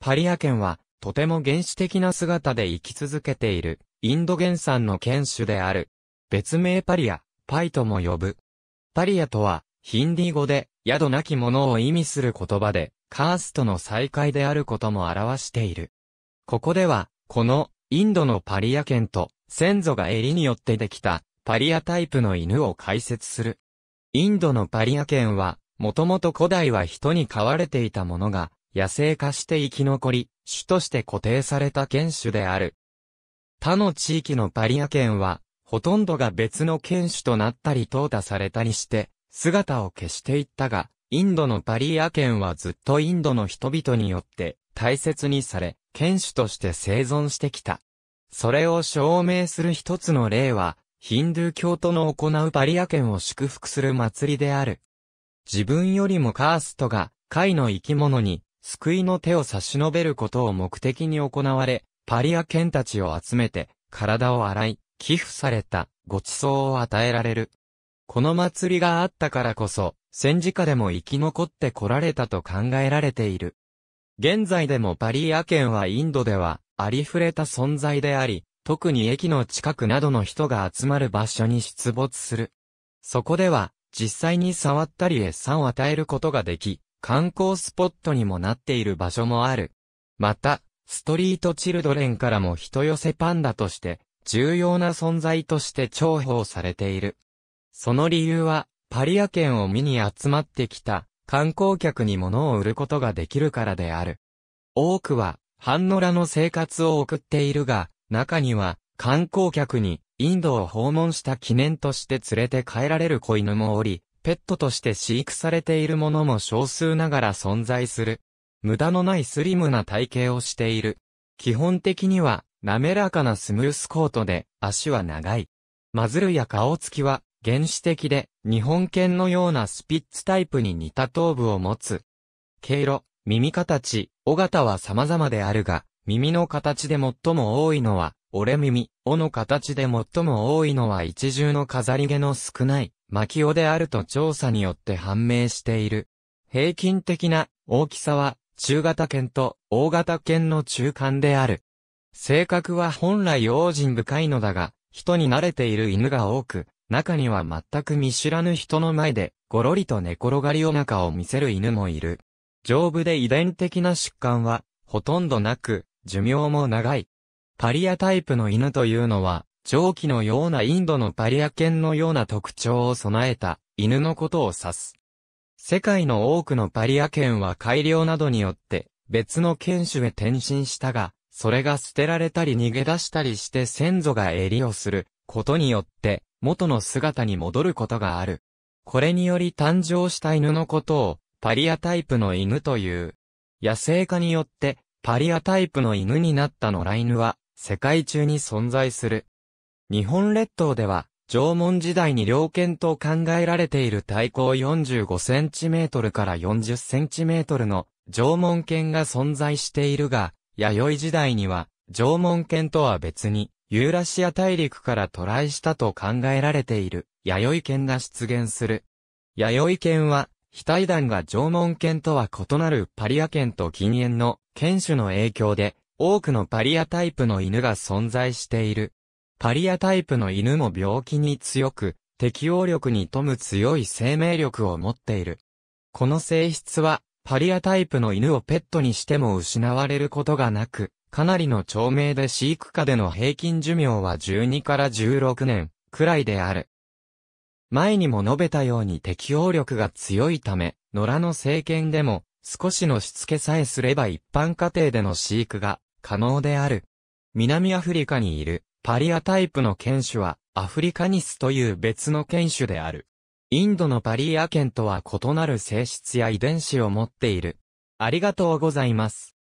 パリア県は、とても原始的な姿で生き続けている、インド原産の犬種である。別名パリア、パイとも呼ぶ。パリアとは、ヒンディ語で、宿なき者を意味する言葉で、カーストの再会であることも表している。ここでは、この、インドのパリア犬と、先祖が襟によってできた、パリアタイプの犬を解説する。インドのパリア犬は、もともと古代は人に飼われていたものが、野生化して生き残り、種として固定された犬種である。他の地域のパリア犬は、ほとんどが別の犬種となったり淘汰されたりして、姿を消していったが、インドのパリア犬はずっとインドの人々によって大切にされ、犬種として生存してきた。それを証明する一つの例は、ヒンドゥー教徒の行うパリア犬を祝福する祭りである。自分よりもカーストが、貝の生き物に救いの手を差し伸べることを目的に行われ、パリア犬たちを集めて、体を洗い、寄付された、ご馳走を与えられる。この祭りがあったからこそ、戦時下でも生き残ってこられたと考えられている。現在でもパリア県はインドでは、ありふれた存在であり、特に駅の近くなどの人が集まる場所に出没する。そこでは、実際に触ったり餌を与えることができ、観光スポットにもなっている場所もある。また、ストリートチルドレンからも人寄せパンダとして、重要な存在として重宝されている。その理由は、パリア県を見に集まってきた観光客に物を売ることができるからである。多くは、ハンノラの生活を送っているが、中には、観光客にインドを訪問した記念として連れて帰られる子犬もおり、ペットとして飼育されているものも少数ながら存在する。無駄のないスリムな体型をしている。基本的には、滑らかなスムースコートで、足は長い。マズルや顔つきは、原始的で、日本犬のようなスピッツタイプに似た頭部を持つ。毛色、耳形、尾形は様々であるが、耳の形で最も多いのは、折れ耳、尾の形で最も多いのは一重の飾り毛の少ない、巻尾であると調査によって判明している。平均的な大きさは中型犬と大型犬の中間である。性格は本来用心深いのだが、人に慣れている犬が多く、中には全く見知らぬ人の前で、ごろりと寝転がりお腹を見せる犬もいる。丈夫で遺伝的な疾患は、ほとんどなく、寿命も長い。パリアタイプの犬というのは、長期のようなインドのパリア犬のような特徴を備えた犬のことを指す。世界の多くのパリア犬は改良などによって別の犬種へ転身したが、それが捨てられたり逃げ出したりして先祖が襟をすることによって元の姿に戻ることがある。これにより誕生した犬のことをパリアタイプの犬という。野生化によってパリアタイプの犬になった野良犬は世界中に存在する。日本列島では、縄文時代に両犬と考えられている体高4 5トルから4 0トルの縄文犬が存在しているが、弥生時代には縄文犬とは別にユーラシア大陸から渡来したと考えられている弥生犬が出現する。弥生犬は、非対団が縄文犬とは異なるパリア犬と近縁の犬種の影響で、多くのパリアタイプの犬が存在している。パリアタイプの犬も病気に強く、適応力に富む強い生命力を持っている。この性質は、パリアタイプの犬をペットにしても失われることがなく、かなりの長命で飼育下での平均寿命は12から16年くらいである。前にも述べたように適応力が強いため、野良の政権でも少しのしつけさえすれば一般家庭での飼育が可能である。南アフリカにいるパリアタイプの犬種は、アフリカニスという別の犬種である。インドのパリア犬とは異なる性質や遺伝子を持っている。ありがとうございます。